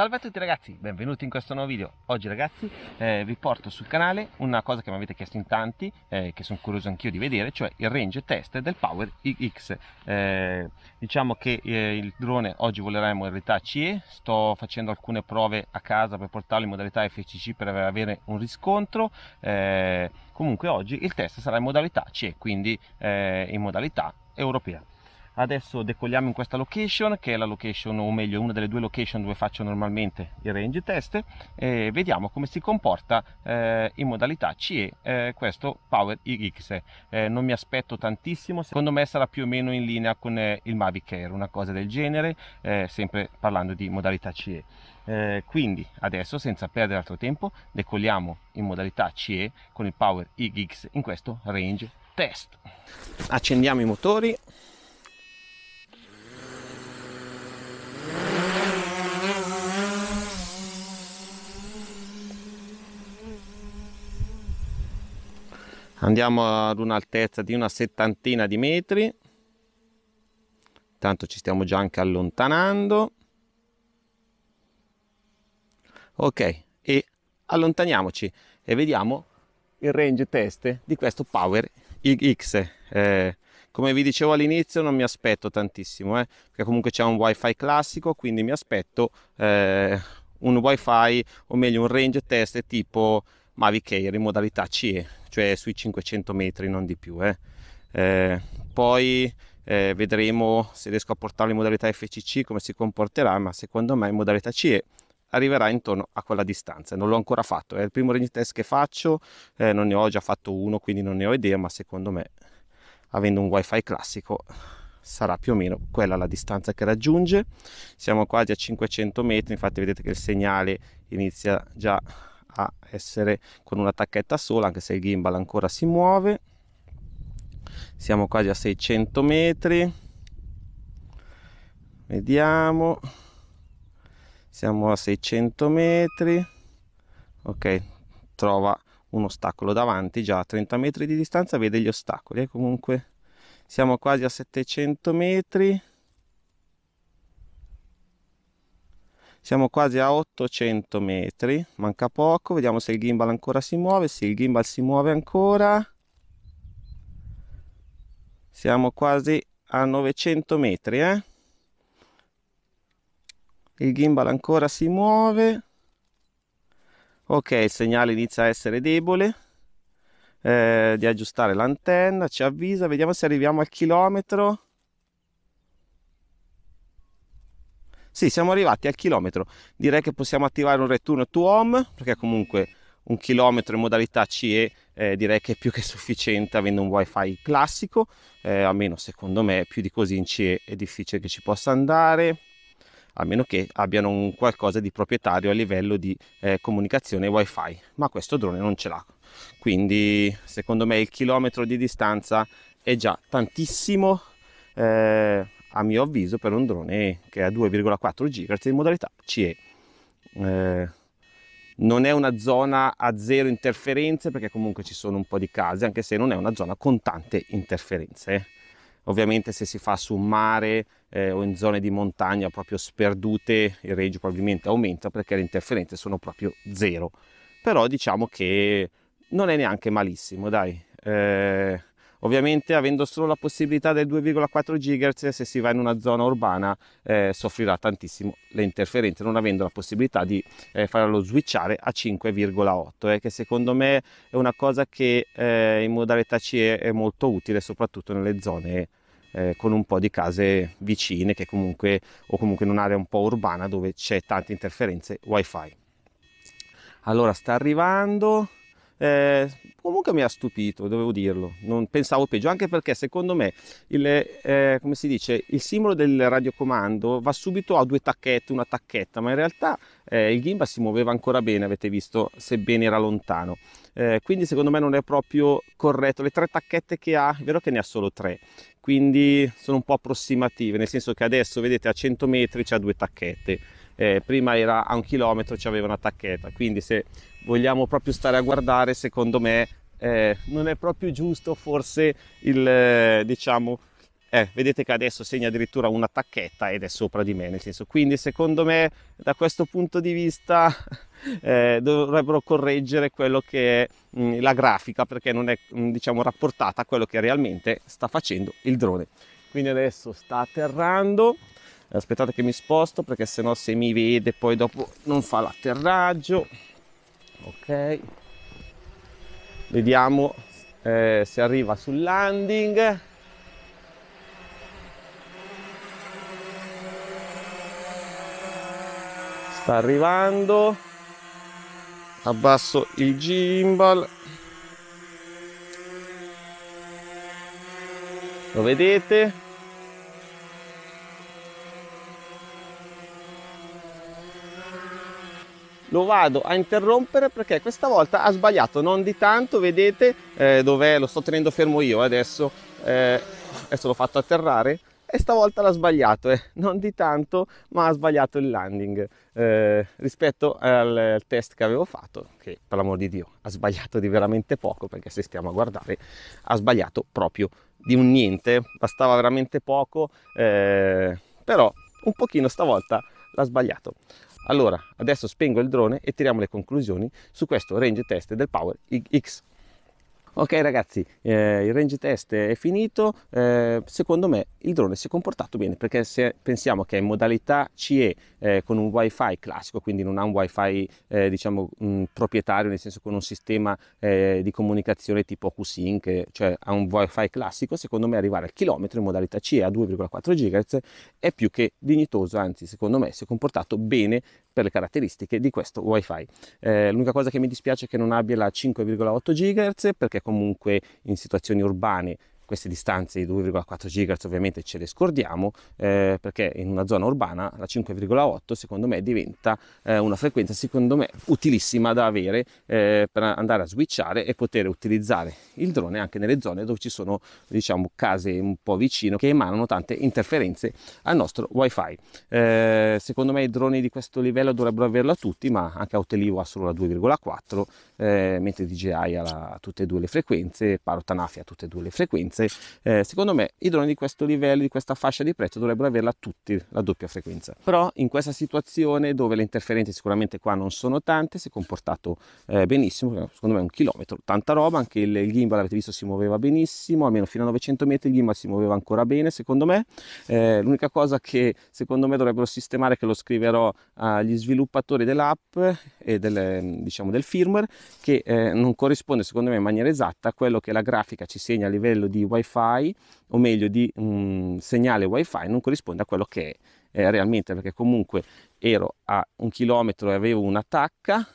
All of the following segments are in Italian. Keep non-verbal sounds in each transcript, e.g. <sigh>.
Salve a tutti ragazzi, benvenuti in questo nuovo video. Oggi ragazzi eh, vi porto sul canale una cosa che mi avete chiesto in tanti, eh, che sono curioso anch'io di vedere, cioè il range test del Power X. Eh, diciamo che eh, il drone oggi voleremo in realtà CE, sto facendo alcune prove a casa per portarlo in modalità FCC per avere un riscontro. Eh, comunque oggi il test sarà in modalità CE, quindi eh, in modalità europea adesso decolliamo in questa location che è la location o meglio una delle due location dove faccio normalmente il range test e vediamo come si comporta eh, in modalità CE eh, questo Power IX eh, non mi aspetto tantissimo secondo me sarà più o meno in linea con eh, il Mavic Air una cosa del genere eh, sempre parlando di modalità CE eh, quindi adesso senza perdere altro tempo decolliamo in modalità CE con il Power IX in questo range test accendiamo i motori andiamo ad un'altezza di una settantina di metri tanto ci stiamo già anche allontanando ok e allontaniamoci e vediamo il range test di questo power X eh, come vi dicevo all'inizio non mi aspetto tantissimo eh, perché comunque c'è un wifi classico quindi mi aspetto eh, un wifi o meglio un range test tipo Mavic Air in modalità CE cioè sui 500 metri, non di più. Eh. Eh, poi eh, vedremo se riesco a portarlo in modalità FCC, come si comporterà, ma secondo me in modalità CE arriverà intorno a quella distanza. Non l'ho ancora fatto, è il primo range test che faccio, eh, non ne ho già fatto uno, quindi non ne ho idea, ma secondo me, avendo un wifi classico, sarà più o meno quella la distanza che raggiunge. Siamo quasi a 500 metri, infatti vedete che il segnale inizia già a essere con una tacchetta sola anche se il gimbal ancora si muove siamo quasi a 600 metri vediamo siamo a 600 metri ok trova un ostacolo davanti già a 30 metri di distanza vede gli ostacoli e comunque siamo quasi a 700 metri siamo quasi a 800 metri manca poco vediamo se il gimbal ancora si muove sì il gimbal si muove ancora siamo quasi a 900 metri eh? il gimbal ancora si muove ok il segnale inizia a essere debole eh, di aggiustare l'antenna ci avvisa vediamo se arriviamo al chilometro Sì, siamo arrivati al chilometro. Direi che possiamo attivare un return to home perché comunque un chilometro in modalità CE eh, direi che è più che sufficiente avendo un wifi classico, eh, almeno secondo me più di così in CE è difficile che ci possa andare a meno che abbiano un qualcosa di proprietario a livello di eh, comunicazione wifi ma questo drone non ce l'ha quindi secondo me il chilometro di distanza è già tantissimo eh, a mio avviso per un drone che è a 2,4 GHz in modalità CE. Eh, non è una zona a zero interferenze perché comunque ci sono un po' di case, anche se non è una zona con tante interferenze. Eh. Ovviamente se si fa su un mare eh, o in zone di montagna proprio sperdute il range probabilmente aumenta perché le interferenze sono proprio zero. Però diciamo che non è neanche malissimo, dai. Eh, Ovviamente avendo solo la possibilità del 2,4 GHz se si va in una zona urbana eh, soffrirà tantissimo le interferenze non avendo la possibilità di eh, farlo switchare a 5,8 eh, che secondo me è una cosa che eh, in modalità CE è molto utile soprattutto nelle zone eh, con un po' di case vicine che comunque o comunque in un'area un po' urbana dove c'è tante interferenze wifi allora sta arrivando eh, comunque mi ha stupito, dovevo dirlo, non pensavo peggio, anche perché secondo me il, eh, come si dice, il simbolo del radiocomando va subito a due tacchette, una tacchetta, ma in realtà eh, il gimbal si muoveva ancora bene, avete visto, sebbene era lontano. Eh, quindi secondo me non è proprio corretto, le tre tacchette che ha, è vero che ne ha solo tre, quindi sono un po' approssimative, nel senso che adesso vedete a 100 metri c'ha due tacchette eh, prima era a un chilometro c'aveva una tacchetta quindi se vogliamo proprio stare a guardare secondo me eh, non è proprio giusto forse il eh, diciamo eh, vedete che adesso segna addirittura una tacchetta ed è sopra di me, nel senso, quindi secondo me da questo punto di vista <laughs> eh, dovrebbero correggere quello che è mh, mm, la grafica perché non è mh, mm, diciamo rapportata a quello che realmente sta facendo il drone. Quindi adesso sta atterrando, aspettate che mi sposto perché sennò se mi vede poi dopo non fa l'atterraggio ok vediamo eh, se arriva sul landing sta arrivando abbasso il gimbal lo vedete lo vado a interrompere perché questa volta ha sbagliato non di tanto vedete eh, dov'è lo sto tenendo fermo io adesso eh, adesso l'ho fatto atterrare e stavolta l'ha sbagliato eh. non di tanto ma ha sbagliato il landing eh, rispetto al test che avevo fatto che per l'amor di dio ha sbagliato di veramente poco perché se stiamo a guardare ha sbagliato proprio di un niente bastava veramente poco eh, però un pochino stavolta l'ha sbagliato allora, adesso spengo il drone e tiriamo le conclusioni su questo range test del Power X. Ok ragazzi, eh, il range test è finito, eh, secondo me il drone si è comportato bene perché se pensiamo che è in modalità CE eh, con un wifi classico, quindi non ha un wifi eh, diciamo mh, mm, proprietario, nel senso con un sistema eh, di comunicazione tipo Q-Sync, cioè ha un wifi classico, secondo me arrivare al chilometro in modalità CE a 2,4 GHz è più che dignitoso, anzi secondo me si è comportato bene per le caratteristiche di questo wifi. Eh, l'unica cosa che mi dispiace è che non abbia la 5,8 GHz perché comunque in situazioni urbane queste distanze di 2,4 GHz ovviamente ce le scordiamo eh, perché in una zona urbana la 5,8 secondo me diventa eh, una frequenza secondo me utilissima da avere eh, per andare a switchare e poter utilizzare il drone anche nelle zone dove ci sono diciamo case un po' vicino che emanano tante interferenze al nostro wifi eh, secondo me i droni di questo livello dovrebbero averla tutti ma anche Autelio ha solo la 2,4 eh, mentre DJI ha la, tutte e due le frequenze, Paro Tanafi ha tutte e due le frequenze. Eh, secondo me i droni di questo livello, di questa fascia di prezzo dovrebbero averla tutti, la doppia frequenza. Però in questa situazione dove le interferenze sicuramente qua non sono tante, si è comportato eh, benissimo, eh, secondo me un chilometro, tanta roba, anche il, il gimbal avete visto si muoveva benissimo, almeno fino a 900 metri il gimbal si muoveva ancora bene secondo me. Eh, l'unica cosa che secondo me dovrebbero sistemare, che lo scriverò agli sviluppatori dell'app e del, diciamo, del firmware, che eh, non corrisponde secondo me in maniera esatta a quello che la grafica ci segna a livello di wifi o meglio di um, segnale wifi non corrisponde a quello che è eh, realmente perché comunque ero a un chilometro e avevo una tacca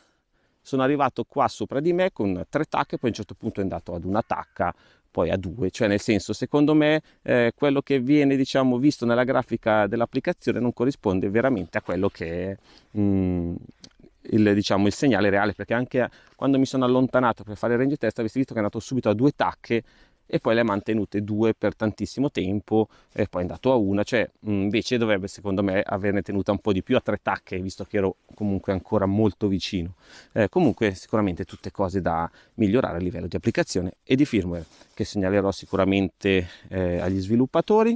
sono arrivato qua sopra di me con tre tacche poi a un certo punto è andato ad una tacca poi a due cioè nel senso secondo me eh, quello che viene diciamo visto nella grafica dell'applicazione non corrisponde veramente a quello che è mh, mm, il, diciamo, il segnale reale, perché anche quando mi sono allontanato per fare il range test avessi visto che è andato subito a due tacche e poi le ha mantenute due per tantissimo tempo e poi è andato a una, cioè invece dovrebbe secondo me averne tenuta un po' di più a tre tacche visto che ero comunque ancora molto vicino. Eh, comunque sicuramente tutte cose da migliorare a livello di applicazione e di firmware che segnalerò sicuramente eh, agli sviluppatori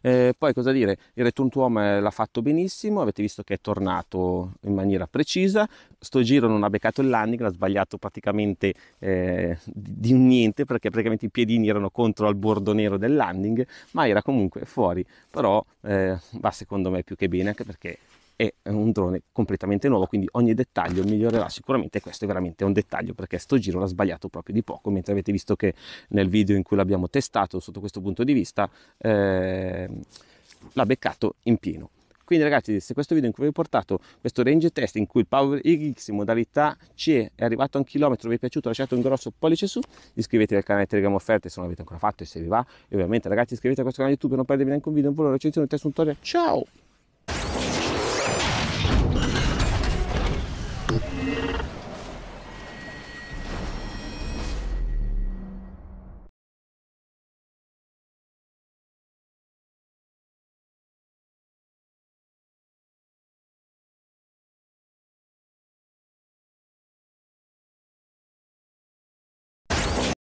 eh, poi cosa dire, il return to home eh, l'ha fatto benissimo, avete visto che è tornato in maniera precisa, sto giro non ha beccato il landing, l'ha sbagliato praticamente eh, di un niente perché praticamente i piedini erano contro al bordo nero del landing, ma era comunque fuori, però eh, va secondo me più che bene anche perché è eh, un drone completamente nuovo quindi ogni dettaglio migliorerà sicuramente questo è veramente un dettaglio perché sto giro l'ha sbagliato proprio di poco mentre avete visto che nel video in cui l'abbiamo testato sotto questo punto di vista eh, l'ha beccato in pieno quindi ragazzi se questo video in cui vi ho portato questo range test in cui il Power X in modalità CE è arrivato a un chilometro vi è piaciuto lasciate un grosso pollice su iscrivetevi al canale Telegram offerte se non l'avete ancora fatto e se vi va e ovviamente ragazzi iscrivetevi a questo canale YouTube per non perdervi neanche un video un volo recensione test un tutorial ciao